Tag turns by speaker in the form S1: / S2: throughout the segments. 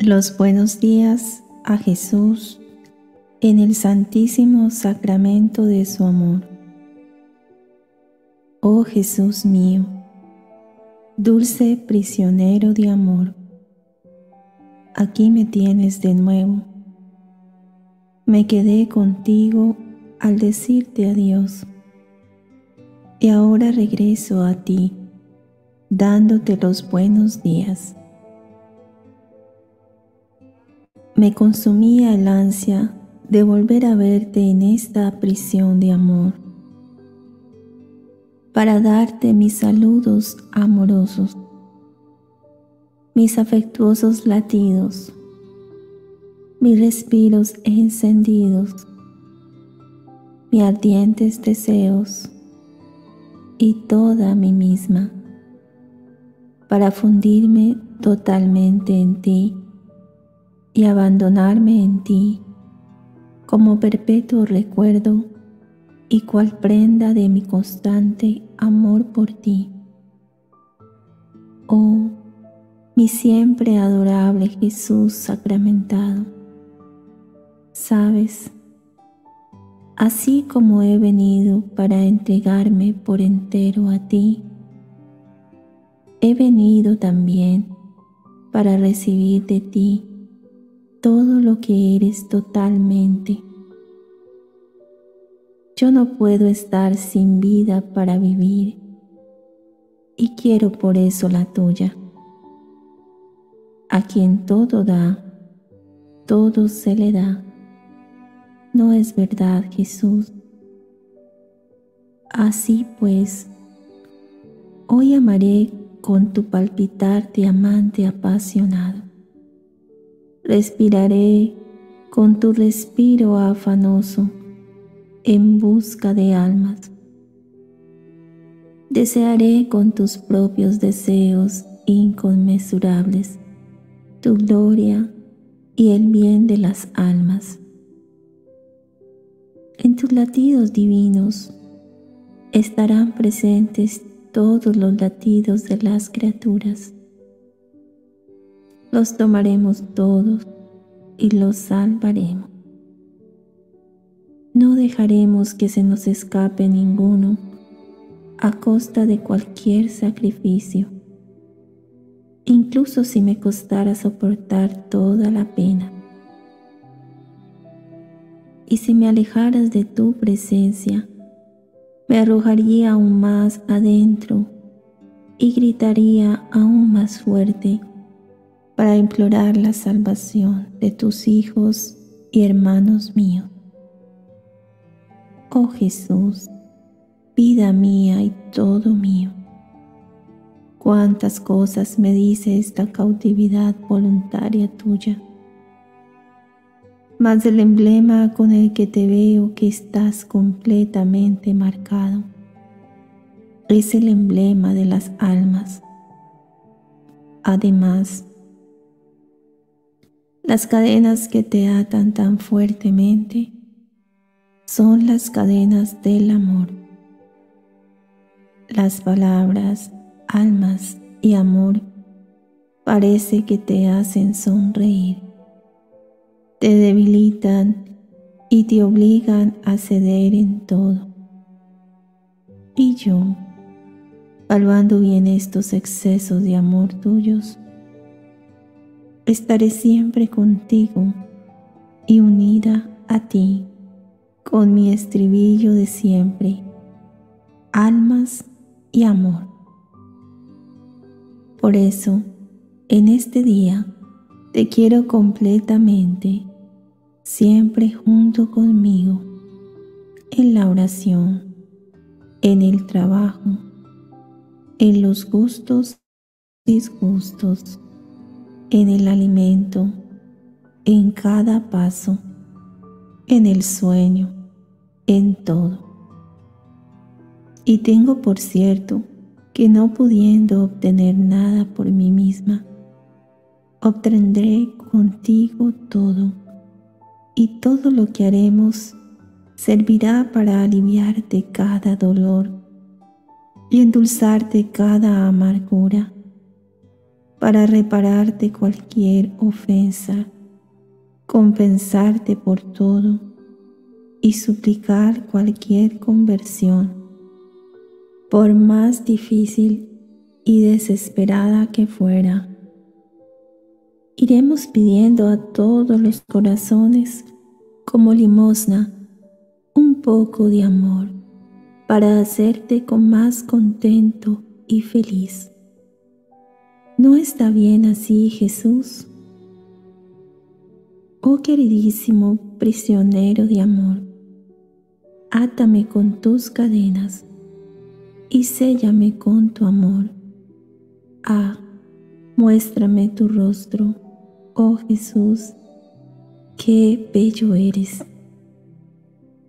S1: Los buenos días a Jesús en el Santísimo Sacramento de su amor. Oh Jesús mío, dulce prisionero de amor, aquí me tienes de nuevo. Me quedé contigo al decirte adiós y ahora regreso a ti, dándote los buenos días. Me consumía el ansia de volver a verte en esta prisión de amor, para darte mis saludos amorosos, mis afectuosos latidos, mis respiros encendidos, mis ardientes deseos y toda mi misma, para fundirme totalmente en ti y abandonarme en ti como perpetuo recuerdo y cual prenda de mi constante amor por ti. Oh, mi siempre adorable Jesús sacramentado, sabes, así como he venido para entregarme por entero a ti, he venido también para recibir de ti todo lo que eres totalmente. Yo no puedo estar sin vida para vivir y quiero por eso la tuya. A quien todo da, todo se le da. No es verdad, Jesús. Así pues, hoy amaré con tu palpitar amante apasionado respiraré con tu respiro afanoso en busca de almas. Desearé con tus propios deseos inconmensurables tu gloria y el bien de las almas. En tus latidos divinos estarán presentes todos los latidos de las criaturas los tomaremos todos y los salvaremos. No dejaremos que se nos escape ninguno a costa de cualquier sacrificio, incluso si me costara soportar toda la pena. Y si me alejaras de tu presencia, me arrojaría aún más adentro y gritaría aún más fuerte para implorar la salvación de tus hijos y hermanos míos. Oh Jesús, vida mía y todo mío, cuántas cosas me dice esta cautividad voluntaria tuya, más el emblema con el que te veo que estás completamente marcado es el emblema de las almas. Además, las cadenas que te atan tan fuertemente son las cadenas del amor. Las palabras, almas y amor parece que te hacen sonreír. Te debilitan y te obligan a ceder en todo. Y yo, evaluando bien estos excesos de amor tuyos, estaré siempre contigo y unida a ti con mi estribillo de siempre, almas y amor. Por eso, en este día, te quiero completamente, siempre junto conmigo, en la oración, en el trabajo, en los gustos y disgustos en el alimento, en cada paso, en el sueño, en todo. Y tengo por cierto que no pudiendo obtener nada por mí misma, obtendré contigo todo, y todo lo que haremos servirá para aliviarte cada dolor y endulzarte cada amargura para repararte cualquier ofensa, compensarte por todo y suplicar cualquier conversión, por más difícil y desesperada que fuera. Iremos pidiendo a todos los corazones como limosna un poco de amor para hacerte con más contento y feliz. ¿No está bien así, Jesús? Oh queridísimo prisionero de amor, átame con tus cadenas y séllame con tu amor. Ah, muéstrame tu rostro, oh Jesús, qué bello eres.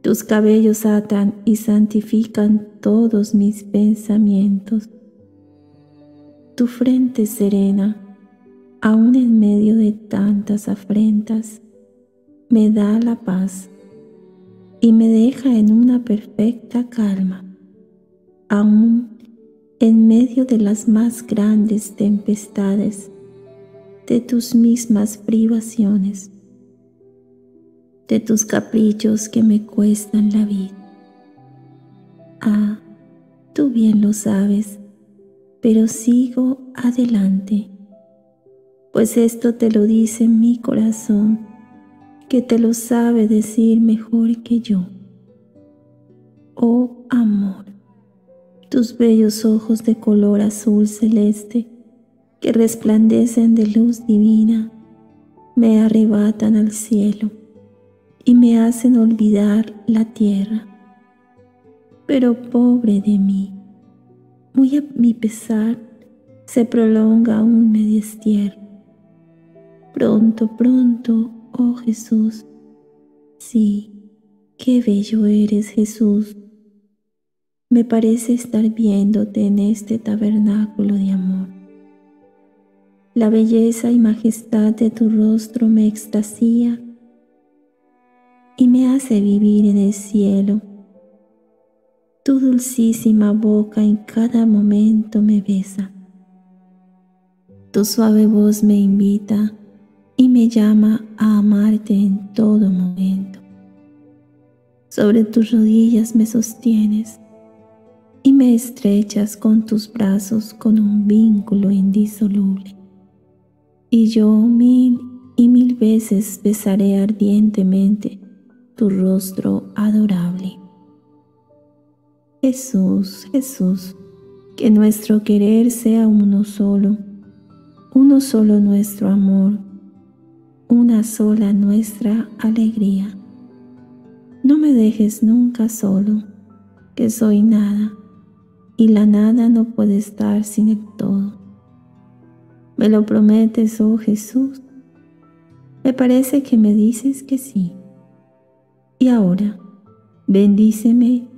S1: Tus cabellos atan y santifican todos mis pensamientos tu frente serena, aún en medio de tantas afrentas, me da la paz y me deja en una perfecta calma, aún en medio de las más grandes tempestades, de tus mismas privaciones, de tus caprichos que me cuestan la vida. Ah, tú bien lo sabes pero sigo adelante, pues esto te lo dice mi corazón, que te lo sabe decir mejor que yo. Oh amor, tus bellos ojos de color azul celeste, que resplandecen de luz divina, me arrebatan al cielo y me hacen olvidar la tierra. Pero pobre de mí, muy a mi pesar, se prolonga aún medio Pronto, pronto, oh Jesús. Sí, qué bello eres Jesús. Me parece estar viéndote en este tabernáculo de amor. La belleza y majestad de tu rostro me extasía y me hace vivir en el cielo tu dulcísima boca en cada momento me besa. Tu suave voz me invita y me llama a amarte en todo momento. Sobre tus rodillas me sostienes y me estrechas con tus brazos con un vínculo indisoluble. Y yo mil y mil veces besaré ardientemente tu rostro adorable. Jesús, Jesús, que nuestro querer sea uno solo, uno solo nuestro amor, una sola nuestra alegría. No me dejes nunca solo, que soy nada, y la nada no puede estar sin el todo. ¿Me lo prometes, oh Jesús? Me parece que me dices que sí. Y ahora, bendíceme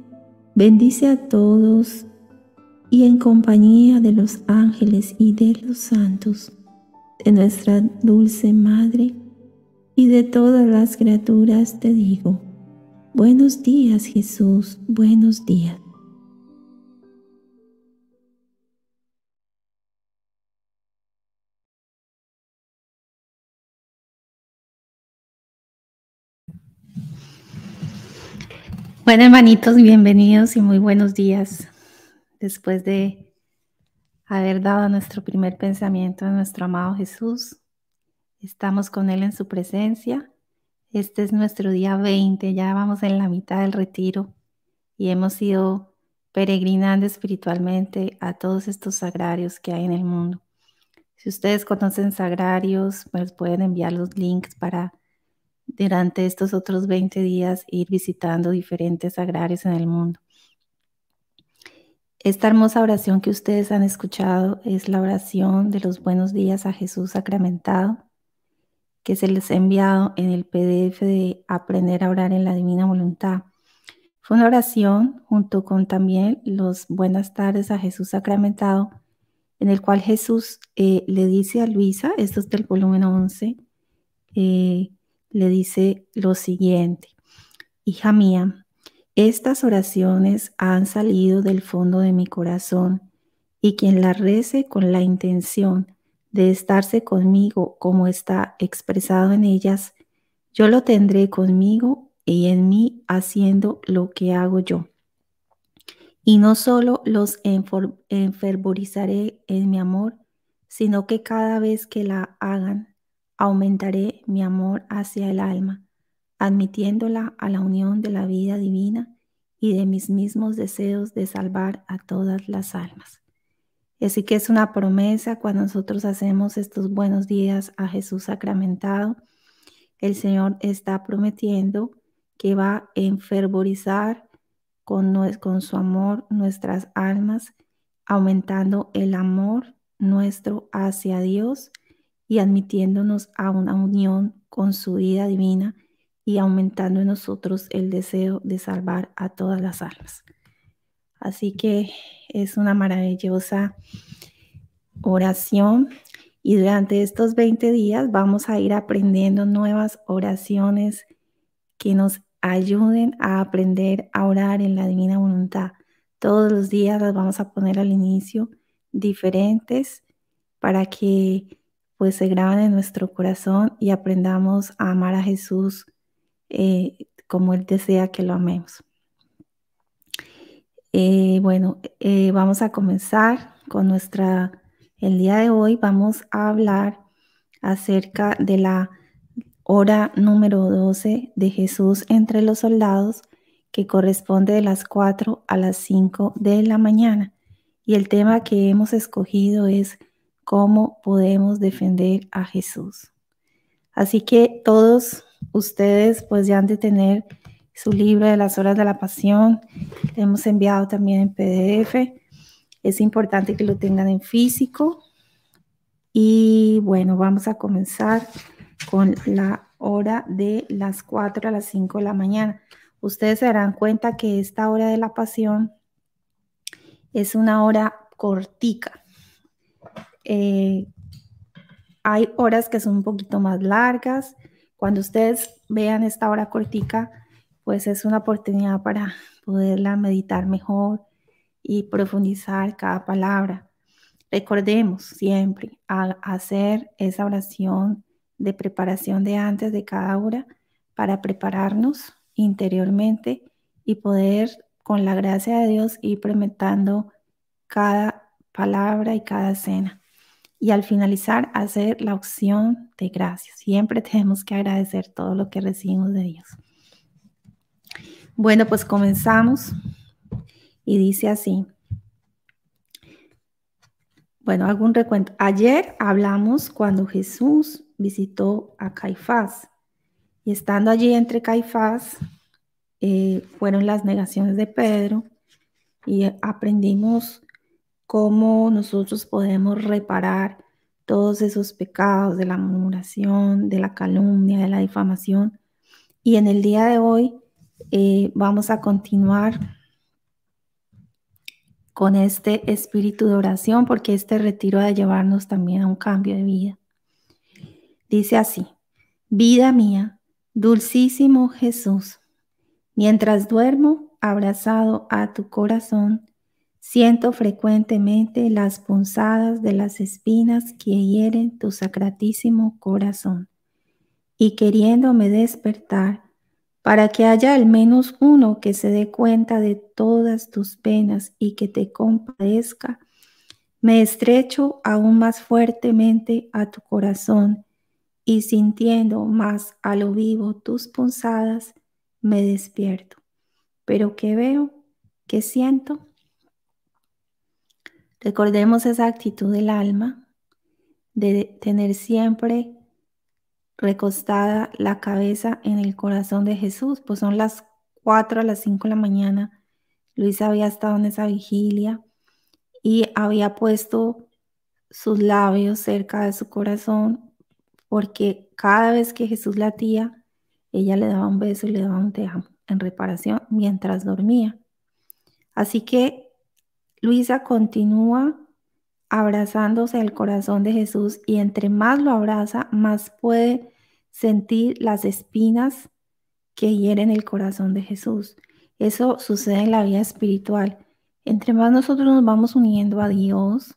S1: Bendice a todos y en compañía de los ángeles y de los santos, de nuestra dulce Madre y de todas las criaturas te digo, buenos días Jesús, buenos días. Bueno, hermanitos, bienvenidos y muy buenos días. Después de haber dado nuestro primer pensamiento a nuestro amado Jesús, estamos con Él en su presencia. Este es nuestro día 20, ya vamos en la mitad del retiro y hemos ido peregrinando espiritualmente a todos estos sagrarios que hay en el mundo. Si ustedes conocen sagrarios, pues pueden enviar los links para durante estos otros 20 días ir visitando diferentes agrarios en el mundo. Esta hermosa oración que ustedes han escuchado es la oración de los buenos días a Jesús sacramentado, que se les ha enviado en el PDF de Aprender a orar en la Divina Voluntad. Fue una oración junto con también los buenas tardes a Jesús sacramentado, en el cual Jesús eh, le dice a Luisa, esto es del volumen 11, eh, le dice lo siguiente, hija mía, estas oraciones han salido del fondo de mi corazón y quien las rece con la intención de estarse conmigo como está expresado en ellas, yo lo tendré conmigo y en mí haciendo lo que hago yo. Y no solo los enfervorizaré en mi amor, sino que cada vez que la hagan, aumentaré mi amor hacia el alma, admitiéndola a la unión de la vida divina y de mis mismos deseos de salvar a todas las almas. Así que es una promesa cuando nosotros hacemos estos buenos días a Jesús sacramentado. El Señor está prometiendo que va a enfervorizar con, con su amor nuestras almas, aumentando el amor nuestro hacia Dios y admitiéndonos a una unión con su vida divina y aumentando en nosotros el deseo de salvar a todas las almas. Así que es una maravillosa oración y durante estos 20 días vamos a ir aprendiendo nuevas oraciones que nos ayuden a aprender a orar en la divina voluntad. Todos los días las vamos a poner al inicio diferentes para que pues se graban en nuestro corazón y aprendamos a amar a Jesús eh, como Él desea que lo amemos. Eh, bueno, eh, vamos a comenzar con nuestra, el día de hoy vamos a hablar acerca de la hora número 12 de Jesús entre los soldados, que corresponde de las 4 a las 5 de la mañana. Y el tema que hemos escogido es cómo podemos defender a Jesús. Así que todos ustedes pues ya han de tener su libro de las horas de la pasión. Le hemos enviado también en PDF. Es importante que lo tengan en físico. Y bueno, vamos a comenzar con la hora de las 4 a las 5 de la mañana. Ustedes se darán cuenta que esta hora de la pasión es una hora cortica. Eh, hay horas que son un poquito más largas. Cuando ustedes vean esta hora cortica, pues es una oportunidad para poderla meditar mejor y profundizar cada palabra. Recordemos siempre hacer esa oración de preparación de antes de cada hora para prepararnos interiormente y poder con la gracia de Dios ir prometiendo cada palabra y cada cena. Y al finalizar, hacer la opción de gracias. Siempre tenemos que agradecer todo lo que recibimos de Dios. Bueno, pues comenzamos. Y dice así. Bueno, algún recuento. Ayer hablamos cuando Jesús visitó a Caifás. Y estando allí entre Caifás, eh, fueron las negaciones de Pedro y aprendimos cómo nosotros podemos reparar todos esos pecados de la murmuración, de la calumnia, de la difamación. Y en el día de hoy eh, vamos a continuar con este espíritu de oración porque este retiro ha de llevarnos también a un cambio de vida. Dice así, vida mía, dulcísimo Jesús, mientras duermo abrazado a tu corazón, Siento frecuentemente las punzadas de las espinas que hieren tu sacratísimo corazón. Y queriéndome despertar, para que haya al menos uno que se dé cuenta de todas tus penas y que te compadezca, me estrecho aún más fuertemente a tu corazón y sintiendo más a lo vivo tus punzadas, me despierto. Pero ¿qué veo? ¿Qué siento? Recordemos esa actitud del alma de tener siempre recostada la cabeza en el corazón de Jesús, pues son las 4 a las 5 de la mañana. Luis había estado en esa vigilia y había puesto sus labios cerca de su corazón porque cada vez que Jesús latía, ella le daba un beso y le daba un te amo en reparación mientras dormía. Así que Luisa continúa abrazándose al corazón de Jesús y entre más lo abraza, más puede sentir las espinas que hieren el corazón de Jesús. Eso sucede en la vida espiritual. Entre más nosotros nos vamos uniendo a Dios,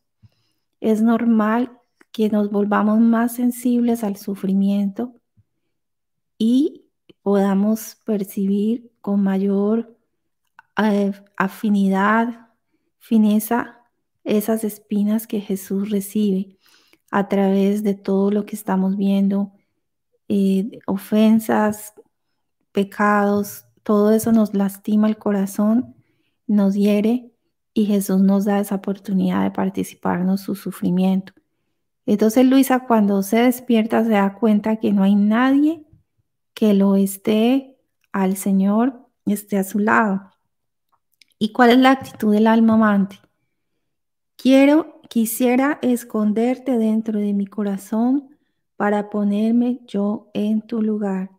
S1: es normal que nos volvamos más sensibles al sufrimiento y podamos percibir con mayor eh, afinidad Finesa, esas espinas que Jesús recibe a través de todo lo que estamos viendo, eh, ofensas, pecados, todo eso nos lastima el corazón, nos hiere y Jesús nos da esa oportunidad de participarnos su sufrimiento. Entonces Luisa cuando se despierta se da cuenta que no hay nadie que lo esté al Señor, esté a su lado. ¿Y cuál es la actitud del alma amante? Quiero, quisiera esconderte dentro de mi corazón para ponerme yo en tu lugar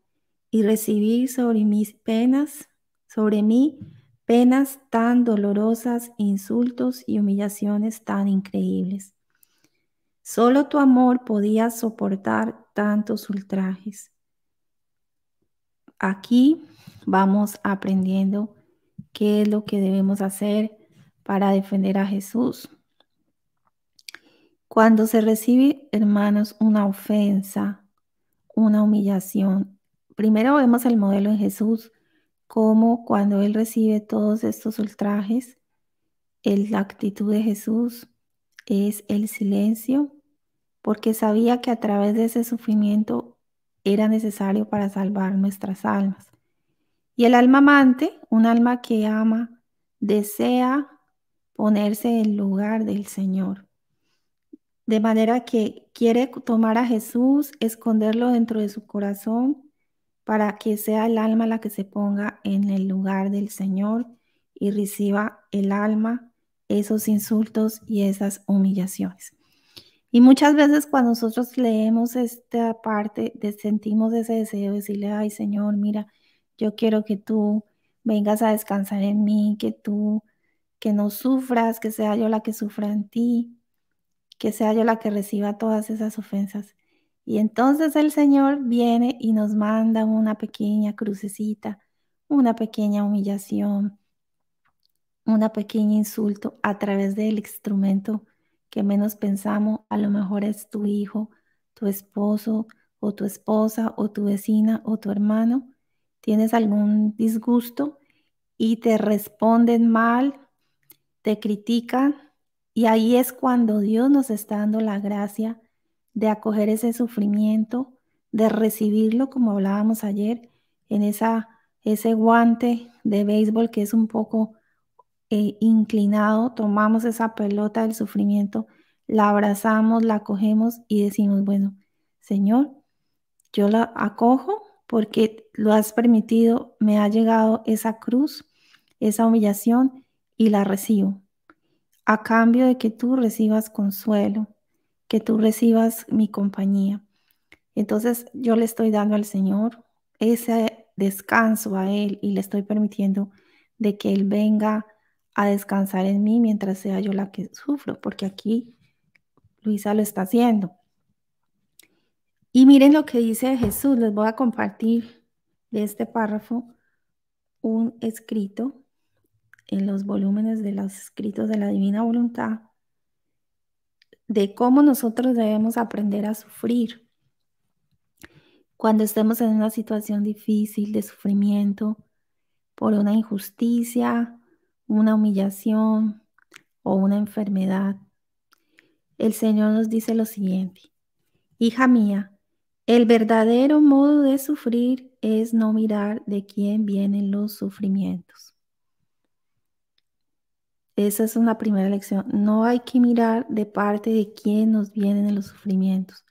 S1: y recibir sobre mis penas, sobre mí, penas tan dolorosas, insultos y humillaciones tan increíbles. Solo tu amor podía soportar tantos ultrajes. Aquí vamos aprendiendo qué es lo que debemos hacer para defender a Jesús. Cuando se recibe, hermanos, una ofensa, una humillación, primero vemos el modelo en Jesús, como cuando Él recibe todos estos ultrajes, la actitud de Jesús es el silencio, porque sabía que a través de ese sufrimiento era necesario para salvar nuestras almas. Y el alma amante, un alma que ama, desea ponerse en lugar del Señor. De manera que quiere tomar a Jesús, esconderlo dentro de su corazón para que sea el alma la que se ponga en el lugar del Señor y reciba el alma esos insultos y esas humillaciones. Y muchas veces cuando nosotros leemos esta parte, sentimos ese deseo de decirle, ay Señor, mira, yo quiero que tú vengas a descansar en mí, que tú, que no sufras, que sea yo la que sufra en ti, que sea yo la que reciba todas esas ofensas. Y entonces el Señor viene y nos manda una pequeña crucecita, una pequeña humillación, una pequeña insulto a través del instrumento que menos pensamos, a lo mejor es tu hijo, tu esposo o tu esposa o tu vecina o tu hermano, tienes algún disgusto y te responden mal, te critican, y ahí es cuando Dios nos está dando la gracia de acoger ese sufrimiento, de recibirlo, como hablábamos ayer, en esa, ese guante de béisbol que es un poco eh, inclinado, tomamos esa pelota del sufrimiento, la abrazamos, la cogemos y decimos, bueno, Señor, yo la acojo porque lo has permitido, me ha llegado esa cruz, esa humillación y la recibo. A cambio de que tú recibas consuelo, que tú recibas mi compañía. Entonces yo le estoy dando al Señor ese descanso a Él y le estoy permitiendo de que Él venga a descansar en mí mientras sea yo la que sufro, porque aquí Luisa lo está haciendo. Y miren lo que dice Jesús. Les voy a compartir de este párrafo un escrito en los volúmenes de los escritos de la divina voluntad de cómo nosotros debemos aprender a sufrir cuando estemos en una situación difícil de sufrimiento por una injusticia, una humillación o una enfermedad. El Señor nos dice lo siguiente, hija mía, el verdadero modo de sufrir es no mirar de quién vienen los sufrimientos. Esa es una primera lección. No hay que mirar de parte de quién nos vienen los sufrimientos.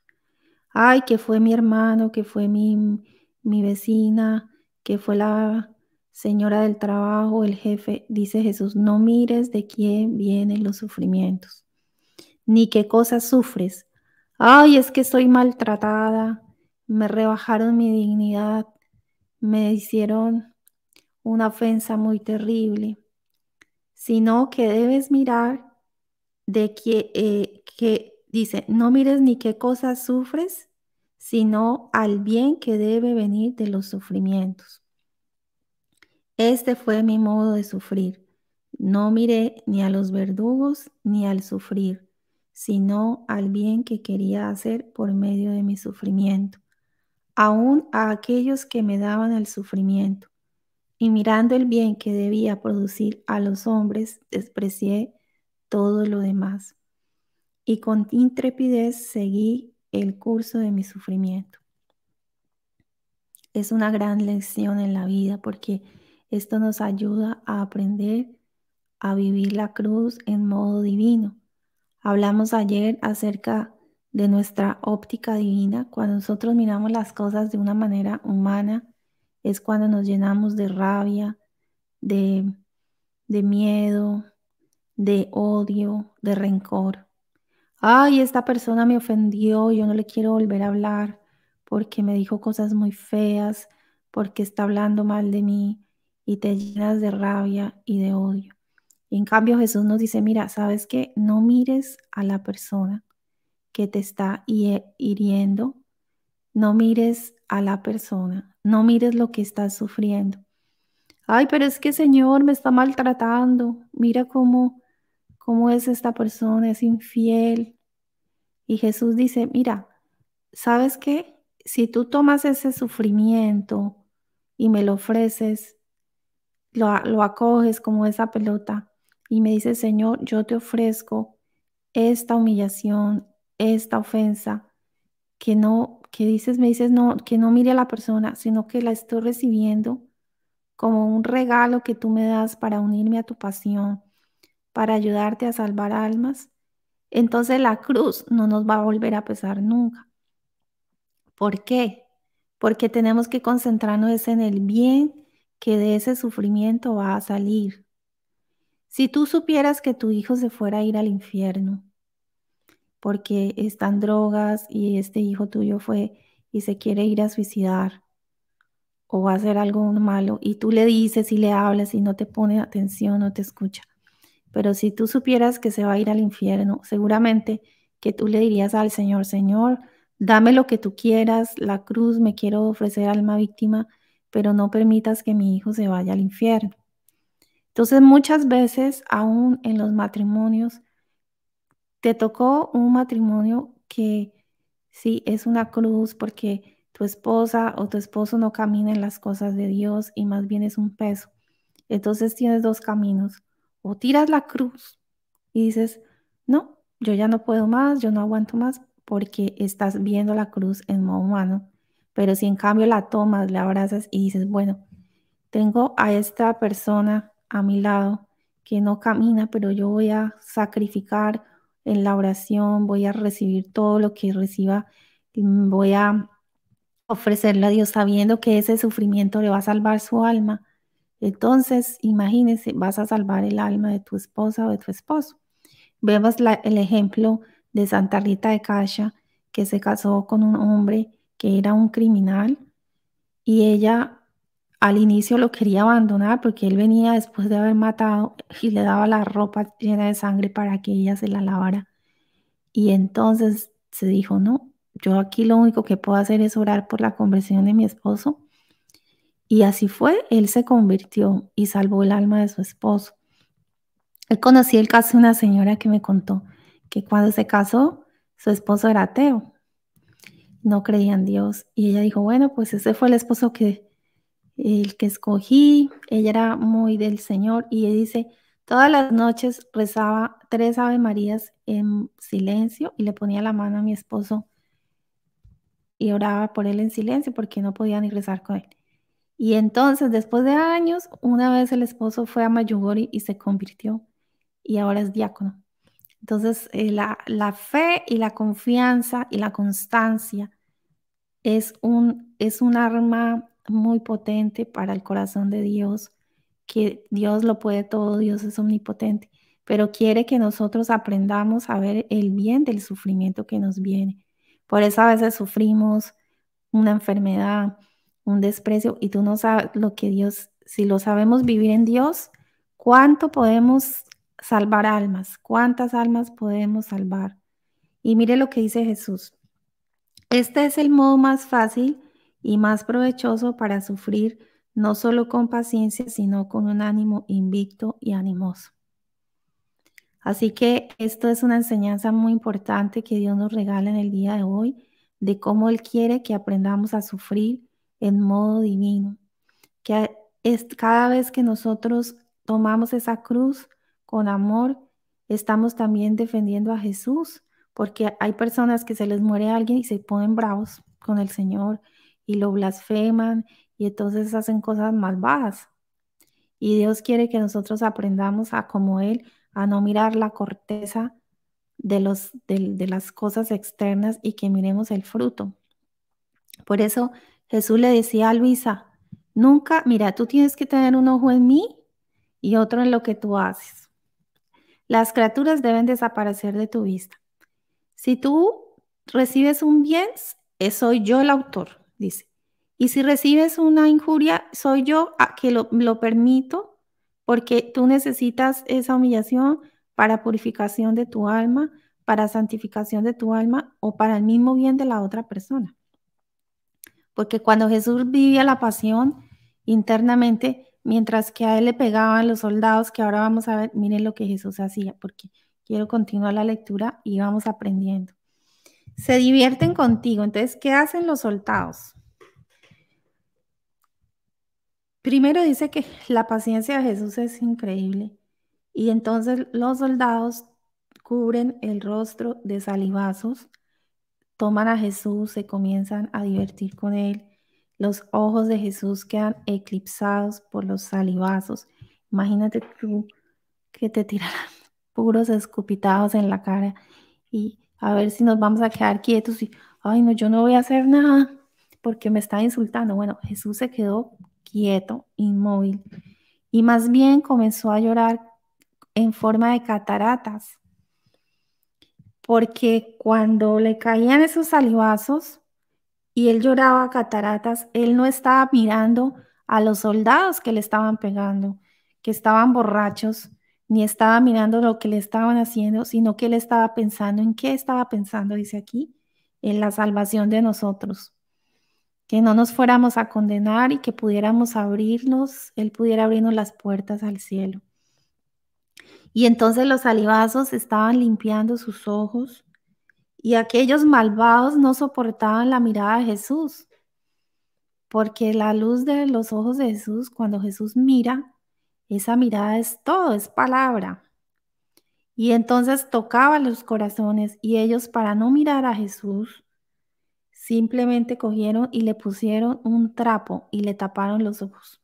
S1: Ay, que fue mi hermano, que fue mi, mi vecina, que fue la señora del trabajo, el jefe. Dice Jesús, no mires de quién vienen los sufrimientos, ni qué cosas sufres. Ay, es que soy maltratada me rebajaron mi dignidad, me hicieron una ofensa muy terrible, sino que debes mirar de que, eh, que dice, no mires ni qué cosas sufres, sino al bien que debe venir de los sufrimientos. Este fue mi modo de sufrir. No miré ni a los verdugos ni al sufrir, sino al bien que quería hacer por medio de mi sufrimiento aún a aquellos que me daban el sufrimiento. Y mirando el bien que debía producir a los hombres, desprecié todo lo demás. Y con intrepidez seguí el curso de mi sufrimiento. Es una gran lección en la vida porque esto nos ayuda a aprender a vivir la cruz en modo divino. Hablamos ayer acerca de nuestra óptica divina, cuando nosotros miramos las cosas de una manera humana, es cuando nos llenamos de rabia, de, miedo, de odio, de rencor. Ay, esta persona me ofendió, yo no le quiero volver a hablar porque me dijo cosas muy feas, porque está hablando mal de mí y te llenas de rabia y de odio. Y en cambio Jesús nos dice, mira, sabes que no mires a la persona, que te está hiriendo, no mires a la persona, no mires lo que estás sufriendo. Ay, pero es que Señor me está maltratando. Mira cómo, cómo es esta persona, es infiel. Y Jesús dice, mira, ¿sabes qué? Si tú tomas ese sufrimiento y me lo ofreces, lo, lo acoges como esa pelota y me dices, Señor, yo te ofrezco esta humillación, esta ofensa, que no, que dices, me dices, no, que no mire a la persona, sino que la estoy recibiendo como un regalo que tú me das para unirme a tu pasión, para ayudarte a salvar almas, entonces la cruz no nos va a volver a pesar nunca. ¿Por qué? Porque tenemos que concentrarnos en el bien que de ese sufrimiento va a salir. Si tú supieras que tu hijo se fuera a ir al infierno, porque están drogas y este hijo tuyo fue y se quiere ir a suicidar o va a hacer algo malo y tú le dices y le hablas y no te pone atención, no te escucha. Pero si tú supieras que se va a ir al infierno, seguramente que tú le dirías al Señor, Señor, dame lo que tú quieras, la cruz, me quiero ofrecer alma víctima, pero no permitas que mi hijo se vaya al infierno. Entonces muchas veces, aún en los matrimonios, te tocó un matrimonio que sí es una cruz porque tu esposa o tu esposo no camina en las cosas de Dios y más bien es un peso. Entonces tienes dos caminos. O tiras la cruz y dices, no, yo ya no puedo más, yo no aguanto más porque estás viendo la cruz en modo humano. Pero si en cambio la tomas, la abrazas y dices, bueno, tengo a esta persona a mi lado que no camina, pero yo voy a sacrificar en la oración, voy a recibir todo lo que reciba, mm, voy a ofrecerle a Dios sabiendo que ese sufrimiento le va a salvar su alma. Entonces, imagínese, vas a salvar el alma de tu esposa o de tu esposo. Vemos el ejemplo de Santa Rita de Casha, que se casó con un hombre que era un criminal y ella al inicio lo quería abandonar porque él venía después de haber matado y le daba la ropa llena de sangre para que ella se la lavara. Y entonces se dijo, no, yo aquí lo único que puedo hacer es orar por la conversión de mi esposo. Y así fue, él se convirtió y salvó el alma de su esposo. Él conocí el caso de una señora que me contó que cuando se casó, su esposo era ateo, no creía en Dios. Y ella dijo, bueno, pues ese fue el esposo que, el que escogí, ella era muy del Señor y dice, todas las noches rezaba tres Ave Marías en silencio y le ponía la mano a mi esposo y oraba por él en silencio porque no podía ni rezar con él. Y entonces, después de años, una vez el esposo fue a Mayugori y se convirtió y ahora es diácono. Entonces, eh, la, fe y la confianza y la constancia es un, es un arma muy potente para el corazón de Dios, que Dios lo puede todo, Dios es omnipotente, pero quiere que nosotros aprendamos a ver el bien del sufrimiento que nos viene. Por eso a veces sufrimos una enfermedad, un desprecio, y tú no sabes lo que Dios, si lo sabemos vivir en Dios, cuánto podemos salvar almas, cuántas almas podemos salvar. Y mire lo que dice Jesús. Este es el modo más fácil y más provechoso para sufrir no solo con paciencia, sino con un ánimo invicto y animoso. Así que esto es una enseñanza muy importante que Dios nos regala en el día de hoy, de cómo Él quiere que aprendamos a sufrir en modo divino, que es, cada vez que nosotros tomamos esa cruz con amor, estamos también defendiendo a Jesús, porque hay personas que se les muere alguien y se ponen bravos con el Señor y lo blasfeman y entonces hacen cosas malvadas. Y Dios quiere que nosotros aprendamos a como Él, a no mirar la corteza de, los, de las cosas externas y que miremos el fruto. Por eso Jesús le decía a Luisa, nunca, mira, tú tienes que tener un ojo en mí y otro en lo que tú haces. Las criaturas deben desaparecer de tu vista. Si tú recibes un bien, soy yo el autor dice. Y si recibes una injuria, soy yo a que lo, lo permito, porque tú necesitas esa humillación para purificación de tu alma, para santificación de tu alma o para el mismo bien de la otra persona. Porque cuando Jesús vivía la pasión internamente, mientras que a él le pegaban los soldados, que ahora vamos a ver, miren lo que Jesús hacía, porque quiero continuar la lectura y vamos aprendiendo. Se divierten contigo. Entonces, ¿qué hacen los soldados? Primero dice que la paciencia de Jesús es increíble. Y entonces los soldados cubren el rostro de salivazos, toman a Jesús, se comienzan a divertir con él. Los ojos de Jesús quedan eclipsados por los salivazos. Imagínate tú que te tirarán puros escupitados en la cara y a ver si nos vamos a quedar quietos y, ay, no, yo no voy a hacer nada porque me está insultando. Bueno, Jesús se quedó quieto, inmóvil, y más bien comenzó a llorar en forma de cataratas, porque cuando le caían esos salivazos y él lloraba cataratas, él no estaba mirando a los soldados que le estaban pegando, que estaban borrachos, ni estaba mirando lo que le estaban haciendo, sino que él estaba pensando en qué estaba pensando, dice aquí, en la salvación de nosotros. Que no nos fuéramos a condenar y que pudiéramos abrirnos, él pudiera abrirnos las puertas al cielo. Y entonces los alibazos estaban limpiando sus ojos y aquellos malvados no soportaban la mirada de Jesús, porque la luz de los ojos de Jesús, cuando Jesús mira, esa mirada es todo, es palabra. Y entonces tocaba los corazones y ellos para no mirar a Jesús, simplemente cogieron y le pusieron un trapo y le taparon los ojos.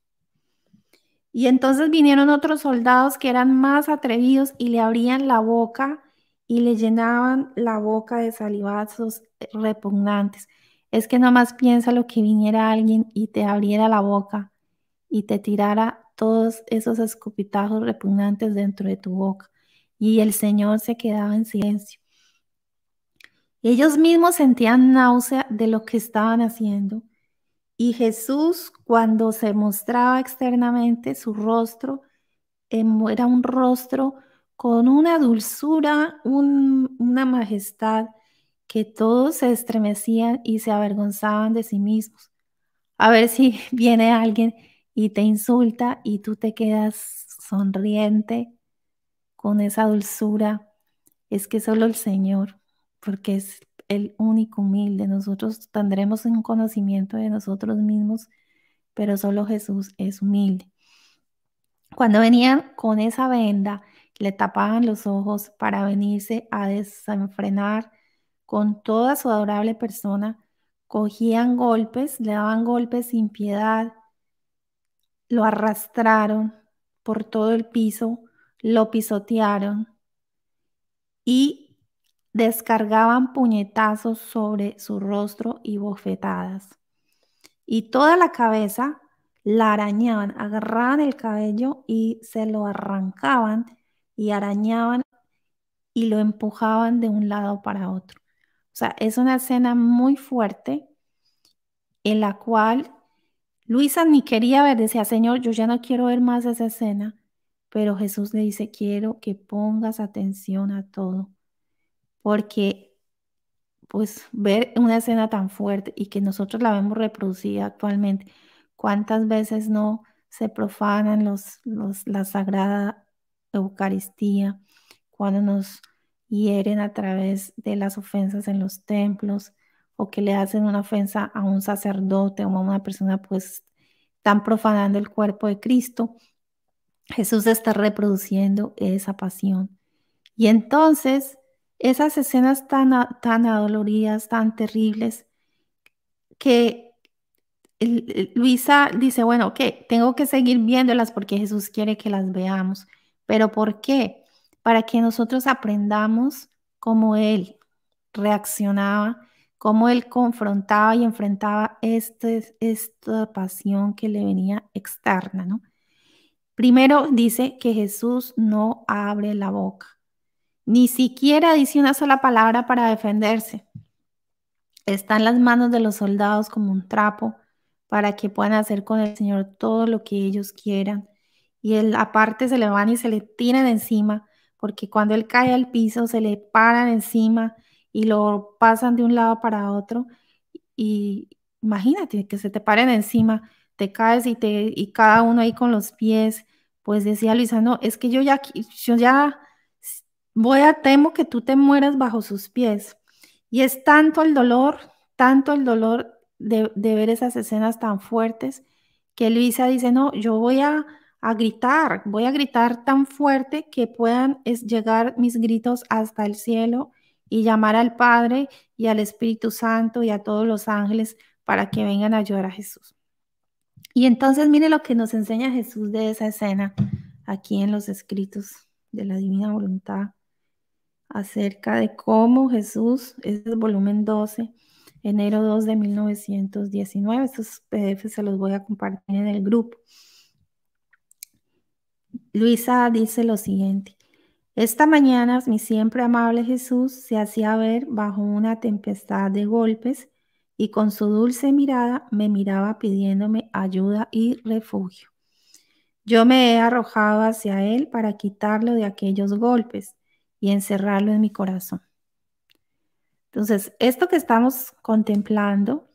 S1: Y entonces vinieron otros soldados que eran más atrevidos y le abrían la boca y le llenaban la boca de salivazos repugnantes. Es que más piensa lo que viniera alguien y te abriera la boca y te tirara todos esos escupitajos repugnantes dentro de tu boca. Y el Señor se quedaba en silencio. Ellos mismos sentían náusea de lo que estaban haciendo. Y Jesús, cuando se mostraba externamente, su rostro em, era un rostro con una dulzura, una majestad, que todos se estremecían y se avergonzaban de sí mismos. A ver si viene alguien y te insulta y tú te quedas sonriente con esa dulzura, es que solo el Señor, porque es el único humilde, nosotros tendremos un conocimiento de nosotros mismos, pero solo Jesús es humilde. Cuando venían con esa venda, le tapaban los ojos para venirse a desenfrenar con toda su adorable persona, cogían golpes, le daban golpes sin piedad lo arrastraron por todo el piso, lo pisotearon y descargaban puñetazos sobre su rostro y bofetadas. Y toda la cabeza la arañaban, agarraban el cabello y se lo arrancaban y arañaban y lo empujaban de un lado para otro. O sea, es una escena muy fuerte en la cual Luisa ni quería ver, decía, Señor, yo ya no quiero ver más esa escena, pero Jesús le dice, quiero que pongas atención a todo, porque pues ver una escena tan fuerte y que nosotros la vemos reproducida actualmente, ¿cuántas veces no se profanan los, los, la sagrada Eucaristía cuando nos hieren a través de las ofensas en los templos? o que le hacen una ofensa a un sacerdote o a una persona, pues tan profanando el cuerpo de Cristo. Jesús está reproduciendo esa pasión. Y entonces, esas escenas tan, tan adoloridas, tan terribles, que Luisa dice, bueno, ok, tengo que seguir viéndolas porque Jesús quiere que las veamos. ¿Pero por qué? Para que nosotros aprendamos cómo Él reaccionaba cómo él confrontaba y enfrentaba este, esta pasión que le venía externa, ¿no? Primero dice que Jesús no abre la boca, ni siquiera dice una sola palabra para defenderse. Está en las manos de los soldados como un trapo para que puedan hacer con el Señor todo lo que ellos quieran. Y él aparte se le van y se le tiran encima, porque cuando él cae al piso se le paran encima, y lo pasan de un lado para otro y imagínate que se te paren encima, te caes y, te, y cada uno ahí con los pies, pues decía Luisa, no, es que yo ya, yo ya voy a temo que tú te mueras bajo sus pies. Y es tanto el dolor, tanto el dolor de, ver esas escenas tan fuertes que Luisa dice, no, yo voy a, a gritar, voy a gritar tan fuerte que puedan llegar mis gritos hasta el cielo y llamar al Padre y al Espíritu Santo y a todos los ángeles para que vengan a ayudar a Jesús. Y entonces mire lo que nos enseña Jesús de esa escena aquí en los escritos de la Divina Voluntad acerca de cómo Jesús, es el volumen 12, enero 2 de 1919, estos PDF se los voy a compartir en el grupo. Luisa dice lo siguiente, esta mañana mi siempre amable Jesús se hacía ver bajo una tempestad de golpes y con su dulce mirada me miraba pidiéndome ayuda y refugio. Yo me he arrojado hacia él para quitarlo de aquellos golpes y encerrarlo en mi corazón. Entonces, esto que estamos contemplando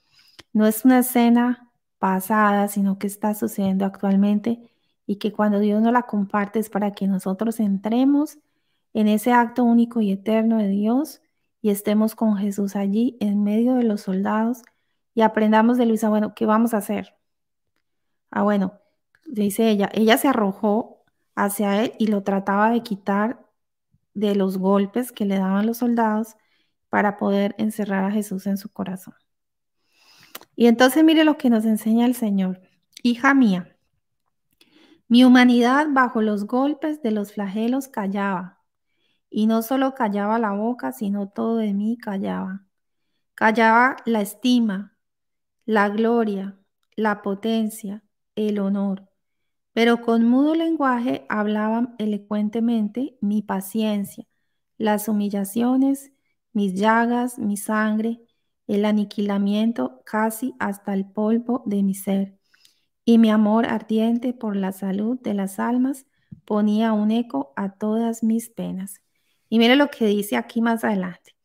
S1: no es una escena pasada, sino que está sucediendo actualmente y que cuando Dios nos la comparte es para que nosotros entremos en ese acto único y eterno de Dios y estemos con Jesús allí en medio de los soldados y aprendamos de Luisa, bueno, ¿qué vamos a hacer? Ah, bueno, dice ella, ella se arrojó hacia él y lo trataba de quitar de los golpes que le daban los soldados para poder encerrar a Jesús en su corazón. Y entonces mire lo que nos enseña el Señor. Hija mía, mi humanidad bajo los golpes de los flagelos callaba, y no solo callaba la boca, sino todo de mí callaba. Callaba la estima, la gloria, la potencia, el honor. Pero con mudo lenguaje hablaban elocuentemente mi paciencia, las humillaciones, mis llagas, mi sangre, el aniquilamiento casi hasta el polvo de mi ser. Y mi amor ardiente por la salud de las almas ponía un eco a todas mis penas. Y mira lo que dice aquí más adelante.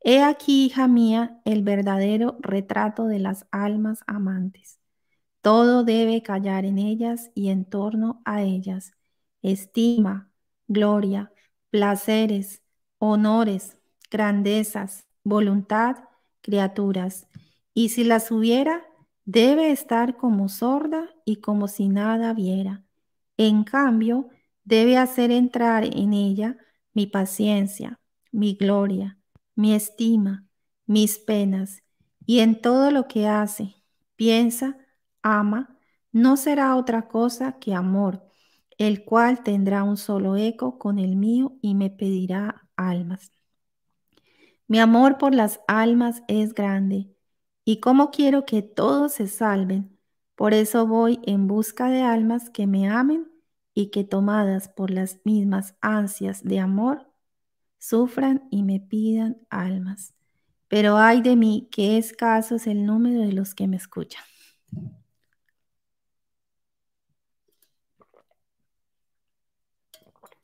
S1: He aquí, hija mía, el verdadero retrato de las almas amantes. Todo debe callar en ellas y en torno a ellas. Estima, gloria, placeres, honores, grandezas, voluntad, criaturas. Y si las hubiera, debe estar como sorda y como si nada viera. En cambio, debe hacer entrar en ella mi paciencia, mi gloria, mi estima, mis penas, y en todo lo que hace, piensa, ama, no será otra cosa que amor, el cual tendrá un solo eco con el mío y me pedirá almas. Mi amor por las almas es grande, y como quiero que todos se salven, por eso voy en busca de almas que me amen y que tomadas por las mismas ansias de amor, sufran y me pidan almas. Pero ay de mí, que escaso es el número de los que me escuchan.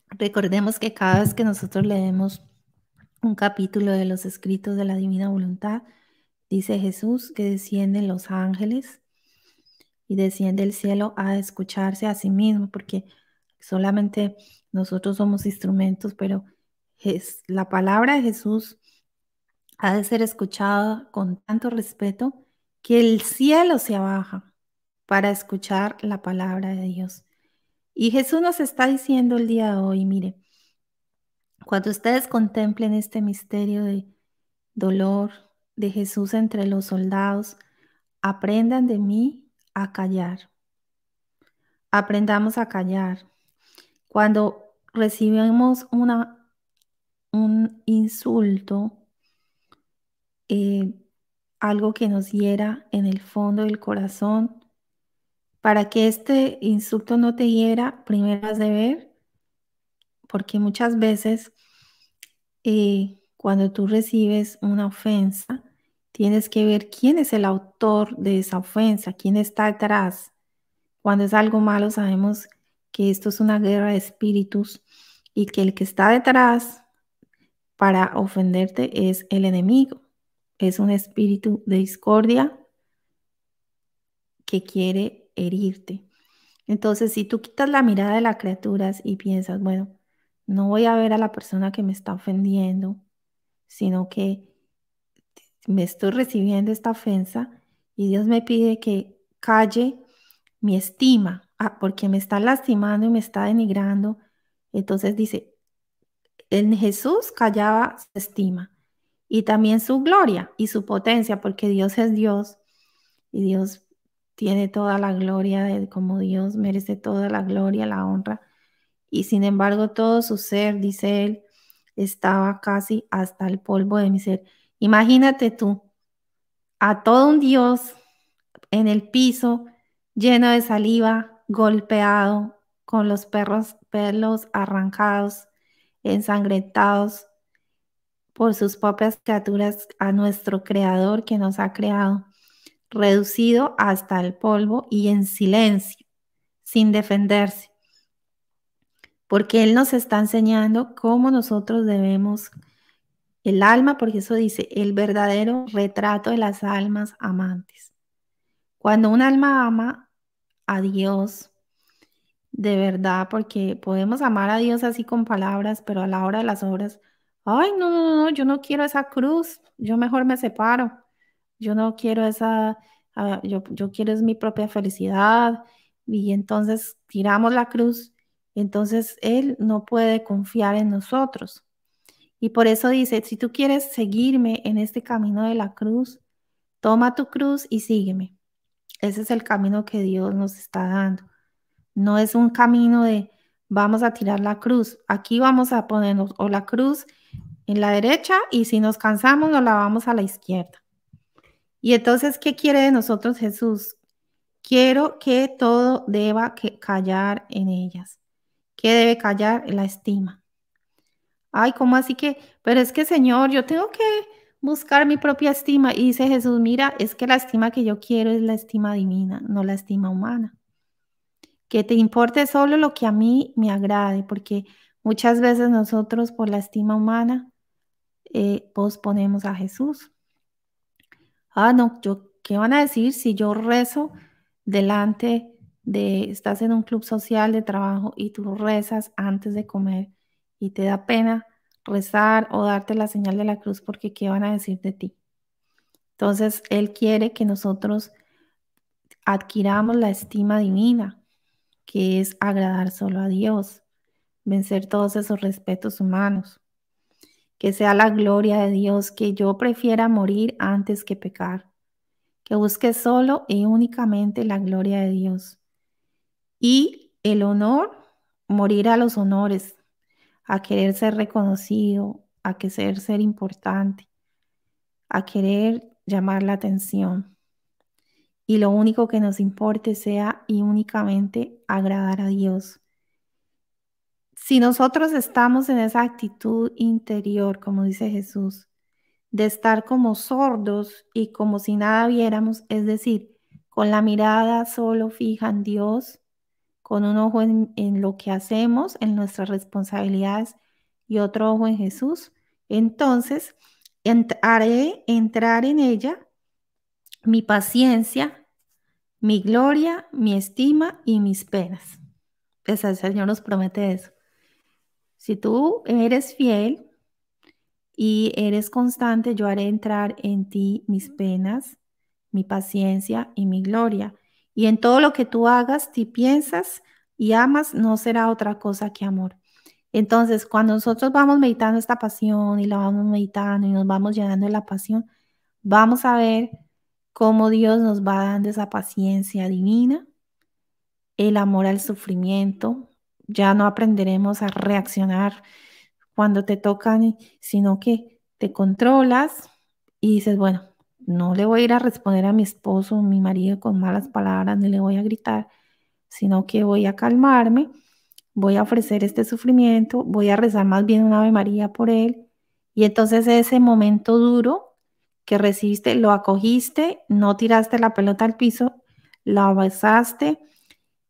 S1: Recordemos que cada vez que nosotros leemos un capítulo de los escritos de la divina voluntad, dice Jesús que descienden los ángeles y desciende el cielo a escucharse a sí mismo, porque Solamente nosotros somos instrumentos, pero es, la palabra de Jesús ha de ser escuchada con tanto respeto que el cielo se abaja para escuchar la palabra de Dios. Y Jesús nos está diciendo el día de hoy, mire, cuando ustedes contemplen este misterio de dolor de Jesús entre los soldados, aprendan de mí a callar. Aprendamos a callar, cuando recibimos una, un insulto, eh, algo que nos hiera en el fondo del corazón, para que este insulto no te hiera, primero has de ver, porque muchas veces eh, cuando tú recibes una ofensa, tienes que ver quién es el autor de esa ofensa, quién está atrás. Cuando es algo malo, sabemos que esto es una guerra de espíritus y que el que está detrás para ofenderte es el enemigo. Es un espíritu de discordia que quiere herirte. Entonces, si tú quitas la mirada de las criaturas y piensas, bueno, no voy a ver a la persona que me está ofendiendo, sino que me estoy recibiendo esta ofensa y Dios me pide que calle mi estima, Ah, porque me está lastimando y me está denigrando. Entonces dice, en Jesús callaba su estima y también su gloria y su potencia, porque Dios es Dios y Dios tiene toda la gloria, de, como Dios merece toda la gloria, la honra. Y sin embargo, todo su ser, dice él, estaba casi hasta el polvo de mi ser. Imagínate tú, a todo un Dios en el piso, lleno de saliva, golpeado, con los perros, pelos arrancados, ensangrentados por sus propias criaturas a nuestro Creador que nos ha creado, reducido hasta el polvo y en silencio, sin defenderse. Porque Él nos está enseñando cómo nosotros debemos el alma, porque eso dice el verdadero retrato de las almas amantes. Cuando un alma ama, a Dios de verdad, porque podemos amar a Dios así con palabras, pero a la hora de las obras, ay, no, no, no, yo no quiero esa cruz, yo mejor me separo, yo no quiero esa, ah, yo, yo quiero es mi propia felicidad, y entonces tiramos la cruz, entonces Él no puede confiar en nosotros. Y por eso dice, si tú quieres seguirme en este camino de la cruz, toma tu cruz y sígueme. Ese es el camino que Dios nos está dando. No es un camino de vamos a tirar la cruz. Aquí vamos a ponernos o la cruz en la derecha y si nos cansamos nos la vamos a la izquierda. Y entonces, ¿qué quiere de nosotros Jesús? Quiero que todo deba que callar en ellas. ¿Qué debe callar? La estima. Ay, ¿cómo así que? Pero es que, Señor, yo tengo que buscar mi propia estima. Y dice Jesús, mira, es que la estima que yo quiero es la estima divina, no la estima humana. Que te importe solo lo que a mí me agrade, porque muchas veces nosotros por la estima humana eh, posponemos a Jesús. Ah, no, ¿qué van a decir si yo rezo delante de, estás en un club social de trabajo y tú rezas antes de comer y te da pena rezar o darte la señal de la cruz porque ¿qué van a decir de ti? Entonces, Él quiere que nosotros adquiramos la estima divina, que es agradar solo a Dios, vencer todos esos respetos humanos, que sea la gloria de Dios, que yo prefiera morir antes que pecar, que busque solo y únicamente la gloria de Dios. Y el honor, morir a los honores, a querer ser reconocido, a querer ser importante, a querer llamar la atención. Y lo único que nos importe sea y únicamente agradar a Dios. Si nosotros estamos en esa actitud interior, como dice Jesús, de estar como sordos y como si nada viéramos, es decir, con la mirada solo fija en Dios, con un ojo en, lo que hacemos, en nuestras responsabilidades y otro ojo en Jesús, entonces haré entrar en ella mi paciencia, mi gloria, mi estima y mis penas. Pues el Señor nos promete eso. Si tú eres fiel y eres constante, yo haré entrar en ti mis penas, mi paciencia y mi gloria. Y en todo lo que tú hagas, ti piensas y amas, no será otra cosa que amor. Entonces, cuando nosotros vamos meditando esta pasión y la vamos meditando y nos vamos llenando de la pasión, vamos a ver cómo Dios nos va dando esa paciencia divina, el amor al sufrimiento. Ya no aprenderemos a reaccionar cuando te tocan, sino que te controlas y dices, bueno, no le voy a ir a responder a mi esposo, mi marido con malas palabras, ni le voy a gritar, sino que voy a calmarme, voy a ofrecer este sufrimiento, voy a rezar más bien una Ave María por él. Y entonces ese momento duro que recibiste, lo acogiste, no tiraste la pelota al piso, la abrazaste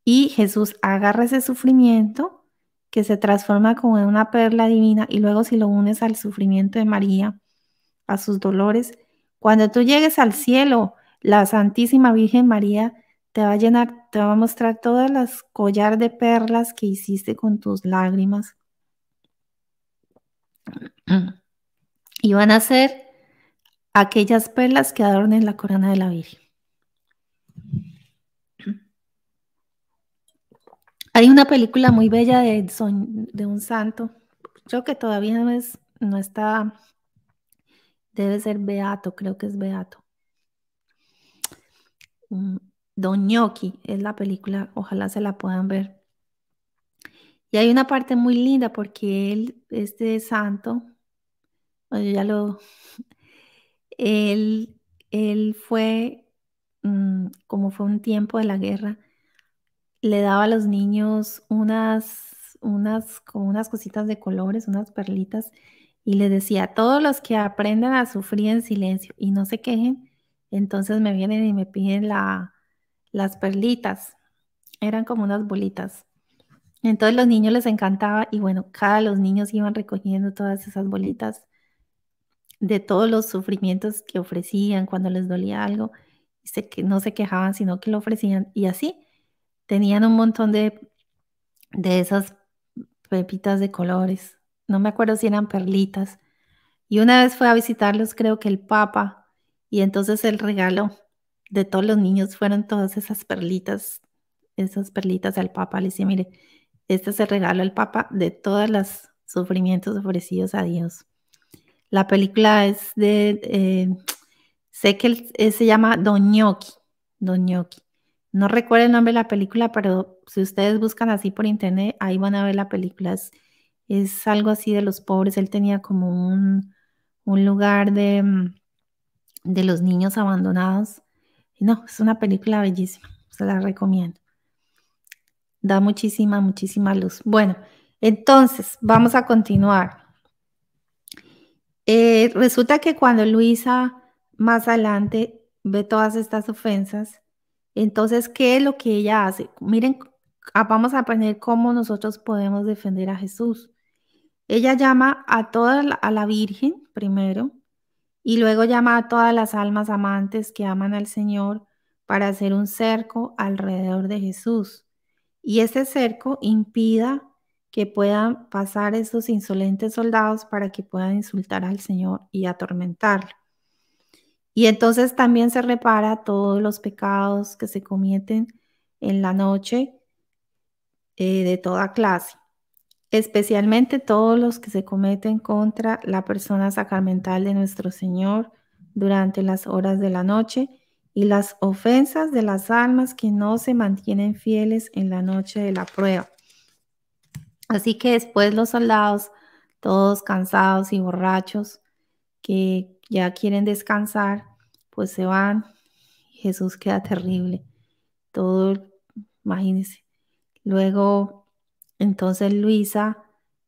S1: y Jesús agarra ese sufrimiento que se transforma como en una perla divina y luego si lo unes al sufrimiento de María, a sus dolores, cuando tú llegues al cielo, la Santísima Virgen María te va a llenar, te va a mostrar todas las collar de perlas que hiciste con tus lágrimas. Y van a ser aquellas perlas que adornen la corona de la Virgen. Hay una película muy bella de, un santo, creo que todavía no, es, no está Debe ser Beato, creo que es Beato. Mm, Don Gnocchi es la película, ojalá se la puedan ver. Y hay una parte muy linda porque él, este santo, Yo ya lo, él, él fue, mm, como fue un tiempo de la guerra, le daba a los niños unas, unas, unas cositas de colores, unas perlitas, y les decía, todos los que aprendan a sufrir en silencio y no se quejen, entonces me vienen y me piden las perlitas. Eran como unas bolitas. Entonces los niños les encantaba y bueno, cada los niños iban recogiendo todas esas bolitas de todos los sufrimientos que ofrecían cuando les dolía algo. no se quejaban, sino que lo ofrecían. Y así tenían un montón de, de esas pepitas de colores no me acuerdo si eran perlitas. Y una vez fue a visitarlos, creo que el Papa, y entonces el regalo de todos los niños fueron todas esas perlitas, esas perlitas al Papa. Le decía, mire, este es el regalo al Papa de todos los sufrimientos ofrecidos a Dios. La película es de, eh, sé que eh, se llama Don Gnocchi, Don No recuerdo el nombre de la película, pero si ustedes buscan así por internet, ahí van a ver la película es algo así de los pobres, él tenía como un, lugar mm, de, los niños abandonados. no, es una película bellísima, se la recomiendo. Da muchísima, muchísima luz. Bueno, entonces, vamos a continuar. Eh, resulta que cuando Luisa más adelante ve todas estas ofensas, entonces, ¿qué es lo que ella hace? Miren, ah, vamos a aprender cómo nosotros podemos defender a Jesús. Ella llama a toda la, a la Virgen primero y luego llama a todas las almas amantes que aman al Señor para hacer un cerco alrededor de Jesús. Y ese cerco impida que puedan pasar esos insolentes soldados para que puedan insultar al Señor y atormentarlo. Y entonces también se repara todos los pecados que se cometen en la noche eh, de toda clase especialmente todos los que se cometen contra la persona sacramental de nuestro Señor durante las horas de la noche y las ofensas de las almas que no se mantienen fieles en la noche de la prueba. Así que después los soldados, todos cansados y borrachos, que ya quieren descansar, pues se van. Jesús queda terrible. Todo, imagínense. Luego entonces Luisa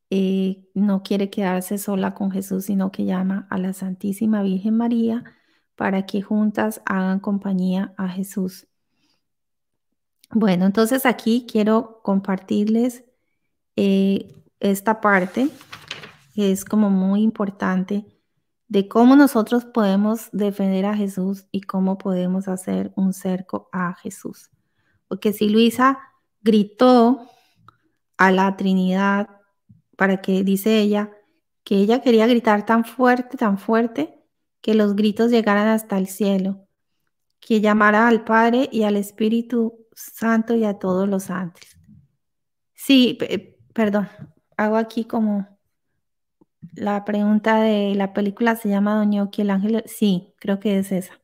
S1: eh, no quiere quedarse sola con Jesús, sino que llama a la Santísima Virgen María para que juntas hagan compañía a Jesús. Bueno, entonces aquí quiero compartirles eh, esta parte que es como muy importante de cómo nosotros podemos defender a Jesús y cómo podemos hacer un cerco a Jesús. Porque si Luisa gritó a la Trinidad, para que, dice ella, que ella quería gritar tan fuerte, tan fuerte, que los gritos llegaran hasta el cielo, que llamara al Padre y al Espíritu Santo y a todos los santos. Sí, eh, perdón, hago aquí como la pregunta de la película se llama Doñoki el Ángel. Sí, creo que es esa.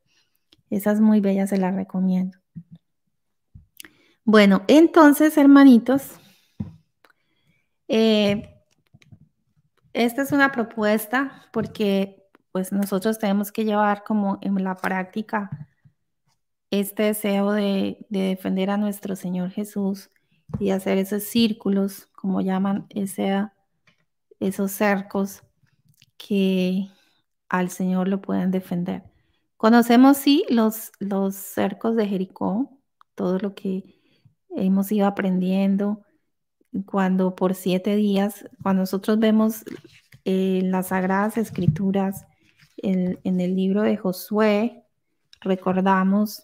S1: Esa es muy bella, se la recomiendo. Bueno, entonces, hermanitos, eh, esta es una propuesta porque pues nosotros tenemos que llevar como en la práctica este deseo de, defender a nuestro Señor Jesús y hacer esos círculos, como llaman ese, esos cercos que al Señor lo pueden defender. Conocemos, sí, los, los cercos de Jericó, todo lo que hemos ido aprendiendo, cuando por siete días, cuando nosotros vemos eh, las sagradas escrituras en, el libro de Josué, recordamos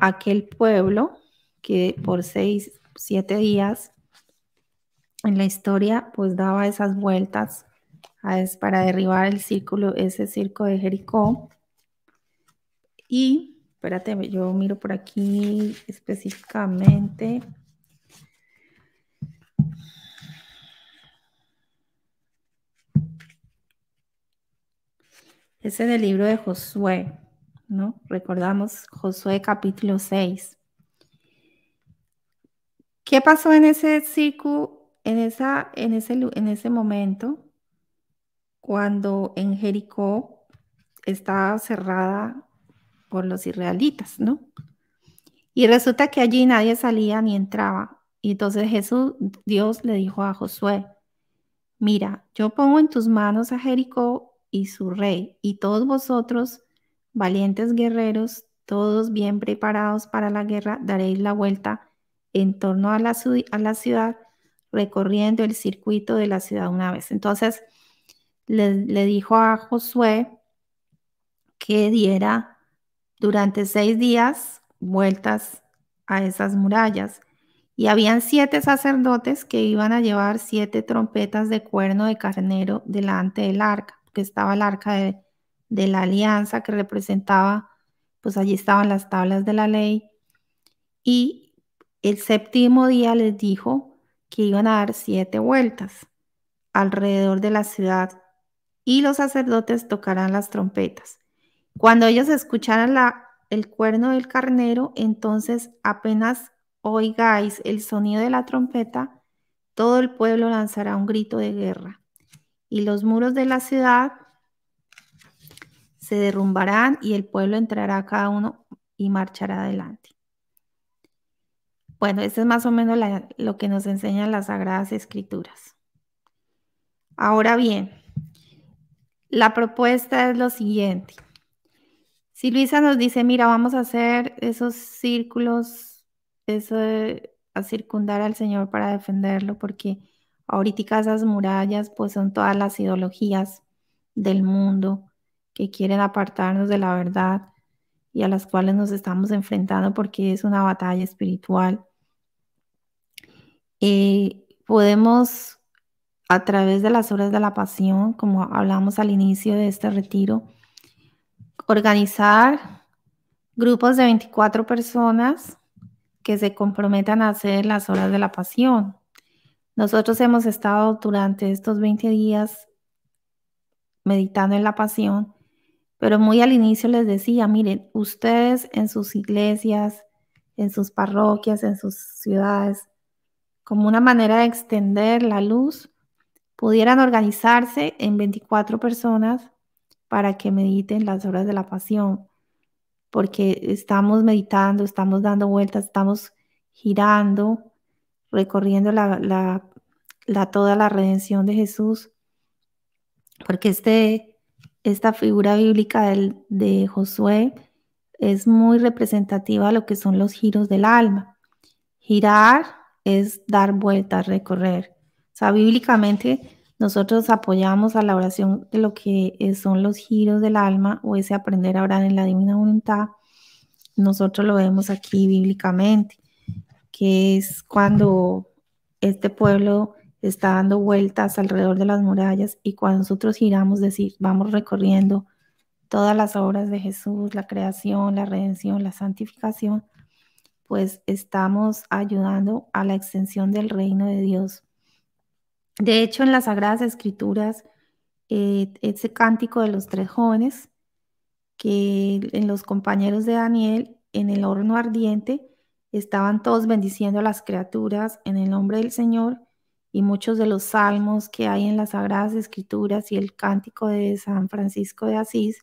S1: aquel pueblo que por seis, siete días en la historia pues daba esas vueltas para derribar el círculo, ese circo de Jericó. Y, espérate, yo miro por aquí específicamente. Ese en del libro de Josué, ¿no? Recordamos Josué capítulo 6. ¿Qué pasó en ese circo, en, esa, en, ese, en ese momento, cuando en Jericó estaba cerrada por los israelitas, ¿no? Y resulta que allí nadie salía ni entraba. Y entonces Jesús, Dios le dijo a Josué, mira, yo pongo en tus manos a Jericó y su rey, y todos vosotros, valientes guerreros, todos bien preparados para la guerra, daréis la vuelta en torno a la, ciudad, recorriendo el circuito de la ciudad una vez. Entonces, le dijo a Josué que diera durante seis días vueltas a esas murallas. Y habían siete sacerdotes que iban a llevar siete trompetas de cuerno de carnero delante del arca que estaba el arca de, la alianza que representaba, pues allí estaban las tablas de la ley. Y el séptimo día les dijo que iban a dar siete vueltas alrededor de la ciudad y los sacerdotes tocarán las trompetas. Cuando ellos escucharan la, el cuerno del carnero, entonces apenas oigáis el sonido de la trompeta, todo el pueblo lanzará un grito de guerra y los muros de la ciudad se derrumbarán y el pueblo entrará cada uno y marchará adelante. Bueno, esto es más o menos lo que nos enseñan las Sagradas Escrituras. Ahora bien, la propuesta es lo siguiente. Si Luisa nos dice, mira, vamos a hacer esos círculos, eso a circundar al Señor para defenderlo, porque Ahorita esas murallas pues son todas las ideologías del mundo que quieren apartarnos de la verdad y a las cuales nos estamos enfrentando porque es una batalla espiritual. Eh, podemos a través de las horas de la pasión, como hablamos al inicio de este retiro, organizar grupos de 24 personas que se comprometan a hacer las horas de la pasión. Nosotros hemos estado durante estos 20 días meditando en la pasión, pero muy al inicio les decía, miren, ustedes en sus iglesias, en sus parroquias, en sus ciudades, como una manera de extender la luz, pudieran organizarse en 24 personas para que mediten las horas de la pasión, porque estamos meditando, estamos dando vueltas, estamos girando recorriendo la, toda la redención de Jesús, porque este, esta figura bíblica del, de Josué es muy representativa de lo que son los giros del alma. Girar es dar vueltas, recorrer. O sea, bíblicamente nosotros apoyamos a la oración de lo que son los giros del alma o ese aprender a orar en la divina voluntad. Nosotros lo vemos aquí bíblicamente que es cuando este pueblo está dando vueltas alrededor de las murallas y cuando nosotros giramos, decir, vamos recorriendo todas las obras de Jesús, la creación, la redención, la santificación, pues estamos ayudando a la extensión del reino de Dios. De hecho, en las Sagradas Escrituras, eh, ese cántico de los tres jóvenes, que en los compañeros de Daniel, en el horno ardiente, estaban todos bendiciendo a las criaturas en el nombre del Señor y muchos de los salmos que hay en las Sagradas Escrituras y el cántico de San Francisco de Asís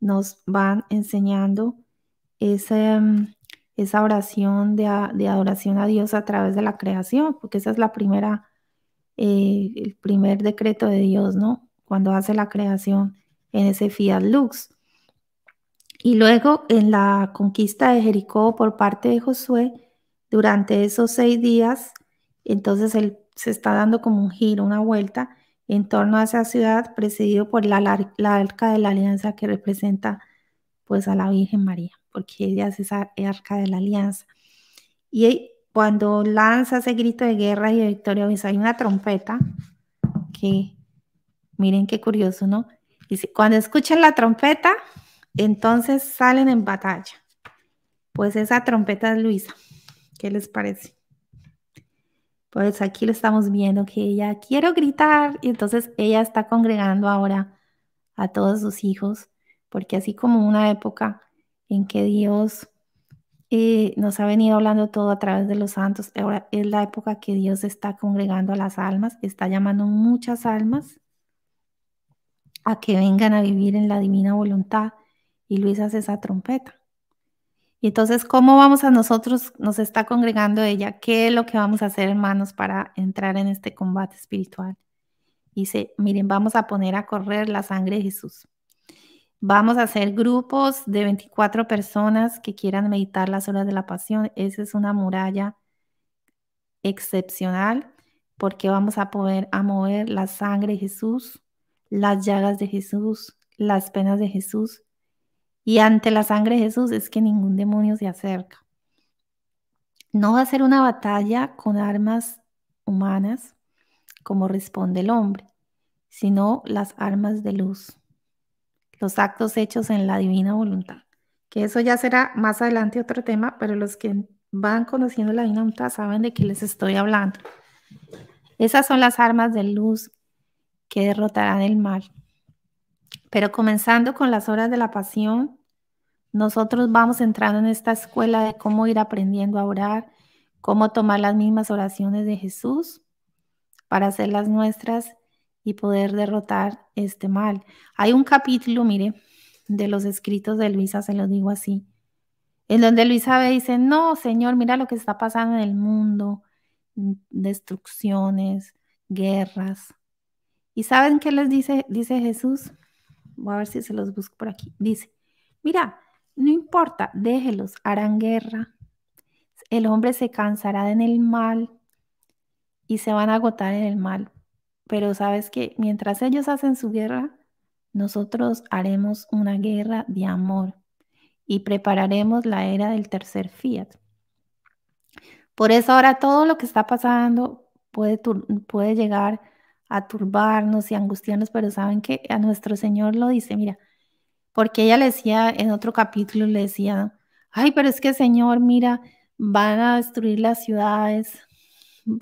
S1: nos van enseñando esa, mm, esa oración de, adoración a Dios a través de la creación, porque esa es la primera, eh, el primer decreto de Dios, ¿no? Cuando hace la creación en ese Fiat Lux. Y luego en la conquista de Jericó por parte de Josué, durante esos seis días, entonces él se está dando como un giro, una vuelta en torno a esa ciudad presidido por la, arca de la alianza que representa pues a la Virgen María, porque ella es esa arca de la alianza. Y cuando lanza ese grito de guerra y de victoria, pues, hay una trompeta que, miren qué curioso, ¿no? Dice, cuando escuchan la trompeta, entonces salen en batalla. Pues esa trompeta es Luisa. ¿Qué les parece? Pues aquí lo estamos viendo que ella quiere gritar y entonces ella está congregando ahora a todos sus hijos, porque así como una época en que Dios eh, nos ha venido hablando todo a través de los santos, ahora es la época que Dios está congregando a las almas, está llamando muchas almas a que vengan a vivir en la divina voluntad y Luis hace esa trompeta. Y entonces, ¿cómo vamos a nosotros? Nos está congregando ella. ¿Qué es lo que vamos a hacer, hermanos, para entrar en este combate espiritual? Dice, miren, vamos a poner a correr la sangre de Jesús. Vamos a hacer grupos de 24 personas que quieran meditar las horas de la pasión. Esa es una muralla excepcional porque vamos a poder a mover la sangre de Jesús, las llagas de Jesús, las penas de Jesús y ante la sangre de Jesús es que ningún demonio se acerca. No va a ser una batalla con armas humanas, como responde el hombre, sino las armas de luz, los actos hechos en la divina voluntad. Que eso ya será más adelante otro tema, pero los que van conociendo la divina voluntad saben de qué les estoy hablando. Esas son las armas de luz que derrotarán el mal. Pero comenzando con las horas de la pasión, nosotros vamos entrando en esta escuela de cómo ir aprendiendo a orar, cómo tomar las mismas oraciones de Jesús para hacerlas nuestras y poder derrotar este mal. Hay un capítulo, mire, de los escritos de Luisa, se los digo así, en donde Luisa dice, no, Señor, mira lo que está pasando en el mundo, destrucciones, guerras. ¿Y saben qué les dice, dice Jesús? Voy a ver si se los busco por aquí. Dice, mira, no importa, déjelos, harán guerra. El hombre se cansará en el mal y se van a agotar en el mal. Pero sabes que mientras ellos hacen su guerra, nosotros haremos una guerra de amor y prepararemos la era del tercer fiat. Por eso ahora todo lo que está pasando puede, puede llegar a turbarnos y angustiarnos, pero saben que a nuestro Señor lo dice, mira, porque ella le decía en otro capítulo, le decía, ay, pero es que Señor, mira, van a destruir las ciudades,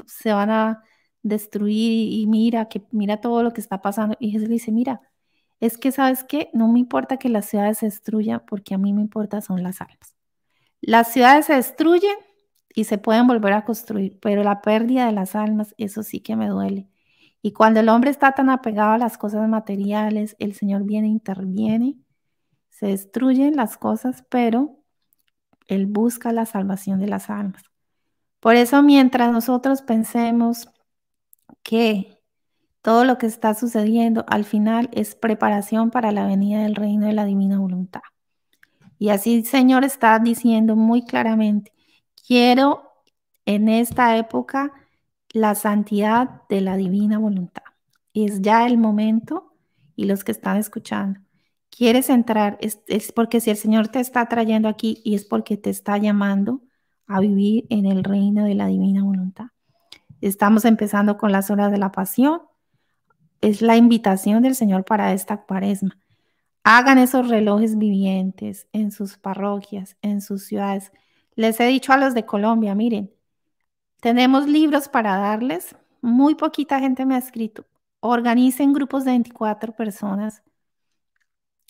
S1: se van a destruir y, mira, que mira todo lo que está pasando. Y Jesús le dice, mira, es que sabes que no me importa que las ciudades se destruyan, porque a mí me importa son las almas. Las ciudades se destruyen y se pueden volver a construir, pero la pérdida de las almas, eso sí que me duele. Y cuando el hombre está tan apegado a las cosas materiales, el Señor viene, e interviene, se destruyen las cosas, pero Él busca la salvación de las almas. Por eso mientras nosotros pensemos que todo lo que está sucediendo al final es preparación para la venida del reino de la divina voluntad. Y así el Señor está diciendo muy claramente, quiero en esta época la santidad de la divina voluntad. Es ya el momento y los que están escuchando. Quieres entrar, es, es, porque si el Señor te está trayendo aquí y es porque te está llamando a vivir en el reino de la divina voluntad. Estamos empezando con las horas de la pasión. Es la invitación del Señor para esta cuaresma. Hagan esos relojes vivientes en sus parroquias, en sus ciudades. Les he dicho a los de Colombia, miren, tenemos libros para darles. Muy poquita gente me ha escrito. Organicen grupos de 24 personas.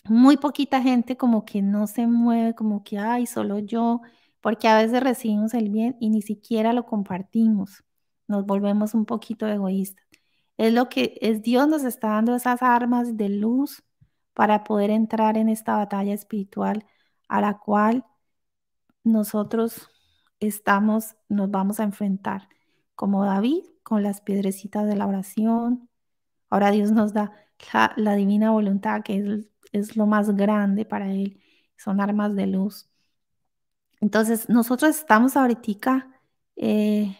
S1: Muy poquita gente como que no se mueve, como que, hay solo yo, porque a veces recibimos el bien y ni siquiera lo compartimos. Nos volvemos un poquito egoístas. Es lo que es Dios nos está dando esas armas de luz para poder entrar en esta batalla espiritual a la cual nosotros estamos, nos vamos a enfrentar, como David, con las piedrecitas de la oración. Ahora Dios nos da la, divina voluntad, que es, lo más grande para Él, son armas de luz. Entonces, nosotros estamos ahorita eh,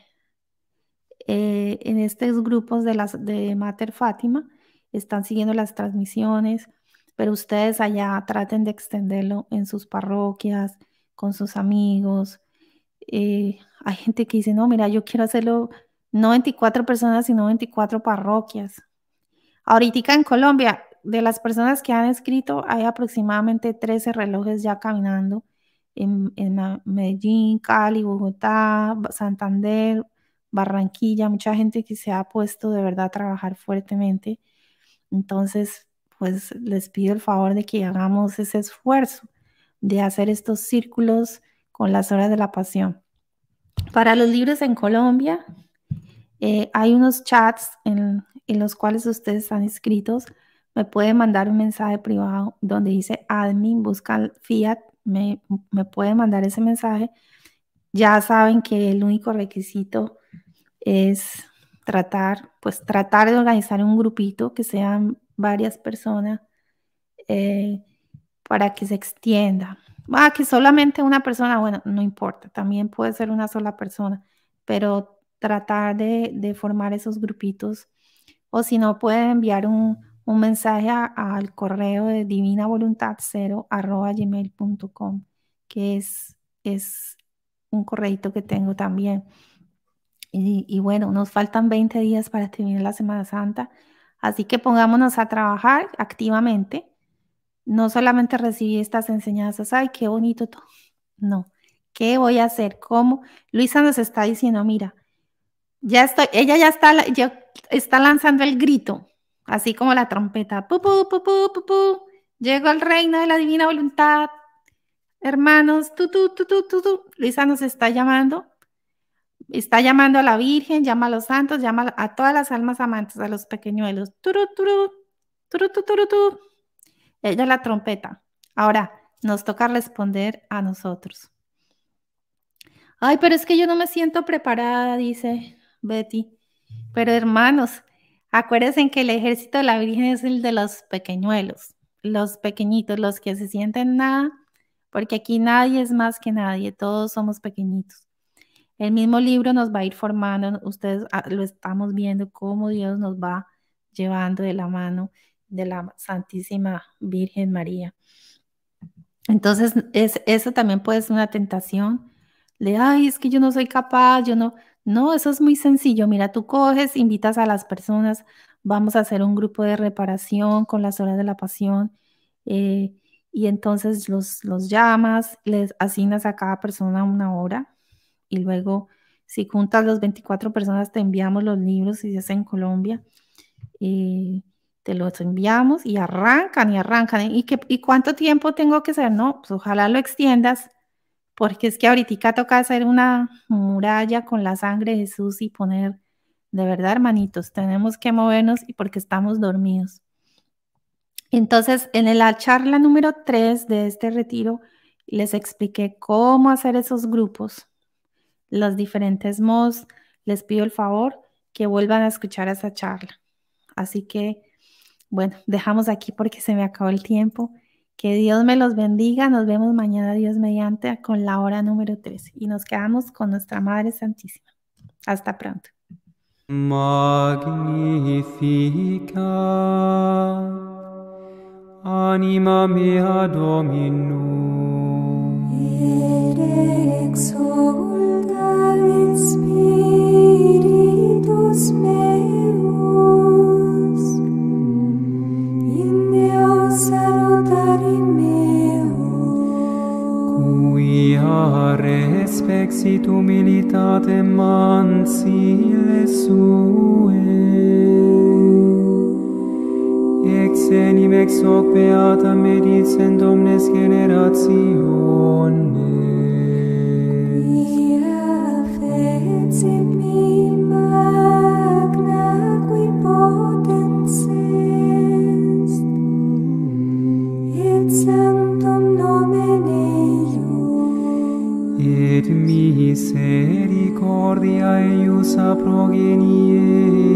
S1: eh, en estos grupos de, las, de Mater Fátima, están siguiendo las transmisiones, pero ustedes allá traten de extenderlo en sus parroquias, con sus amigos, eh, hay gente que dice, no, mira, yo quiero hacerlo no 24 personas, sino 24 parroquias. Ahorita en Colombia, de las personas que han escrito, hay aproximadamente 13 relojes ya caminando en, en ah, Medellín, Cali, Bogotá, Santander, Barranquilla, mucha gente que se ha puesto de verdad a trabajar fuertemente. Entonces, pues les pido el favor de que hagamos ese esfuerzo de hacer estos círculos con las horas de la pasión. Para los libros en Colombia, eh, hay unos chats en, los cuales ustedes están inscritos. Me pueden mandar un mensaje privado donde dice admin, busca fiat, me, pueden mandar ese mensaje. Ya saben que el único requisito es tratar, pues tratar de organizar un grupito que sean varias personas eh, para que se extienda. Ah, que solamente una persona, bueno, no importa, también puede ser una sola persona, pero tratar de, formar esos grupitos. O si no, puede enviar un, mensaje al correo de divina voluntad gmail.com, que es, es un correito que tengo también. Y, y, bueno, nos faltan 20 días para terminar la Semana Santa, así que pongámonos a trabajar activamente no solamente recibí estas enseñanzas, ay, qué bonito todo. No, ¿qué voy a hacer? ¿Cómo? Luisa nos está diciendo, mira, ya estoy, ella ya está, está lanzando el grito, así como la trompeta, pu, pu, pu, pu, pu, llego al reino de la divina voluntad, hermanos, tu, tu, tu, tu, tu, tu. Luisa nos está llamando, está llamando a la Virgen, llama a los santos, llama a todas las almas amantes, a los pequeñuelos, turu, turu, tu ella es la trompeta. Ahora, nos toca responder a nosotros. Ay, pero es que yo no me siento preparada, dice Betty. Pero hermanos, acuérdense que el ejército de la Virgen es el de los pequeñuelos, los pequeñitos, los que se sienten nada, porque aquí nadie es más que nadie, todos somos pequeñitos. El mismo libro nos va a ir formando, ustedes ah, lo estamos viendo, cómo Dios nos va llevando de la mano de la Santísima Virgen María. Entonces, es, eso también puede ser una tentación de, ay, es que yo no soy capaz, yo no, no, eso es muy sencillo. Mira, tú coges, invitas a las personas, vamos a hacer un grupo de reparación con las horas de la pasión. Eh, y entonces los, llamas, les asignas a cada persona una hora y luego si juntas las 24 personas te enviamos los libros si es en Colombia. Eh, te los enviamos y arrancan y arrancan. ¿Y, qué, y cuánto tiempo tengo que hacer? No, pues ojalá lo extiendas, porque es que ahorita toca hacer una muralla con la sangre de Jesús y poner, de verdad, hermanitos, tenemos que movernos y porque estamos dormidos. Entonces, en la charla número 3 de este retiro, les expliqué cómo hacer esos grupos, los diferentes mods. Les pido el favor que vuelvan a escuchar esa charla. Así que bueno, dejamos aquí porque se me acabó el tiempo. Que Dios me los bendiga. Nos vemos mañana, Dios mediante, con la hora número 13. Y nos quedamos con nuestra Madre Santísima. Hasta pronto.
S2: anima omnes fexit humilitate mansile sue. Ex enim ex hoc beata medicent omnes generationes, misericordia eius approgenie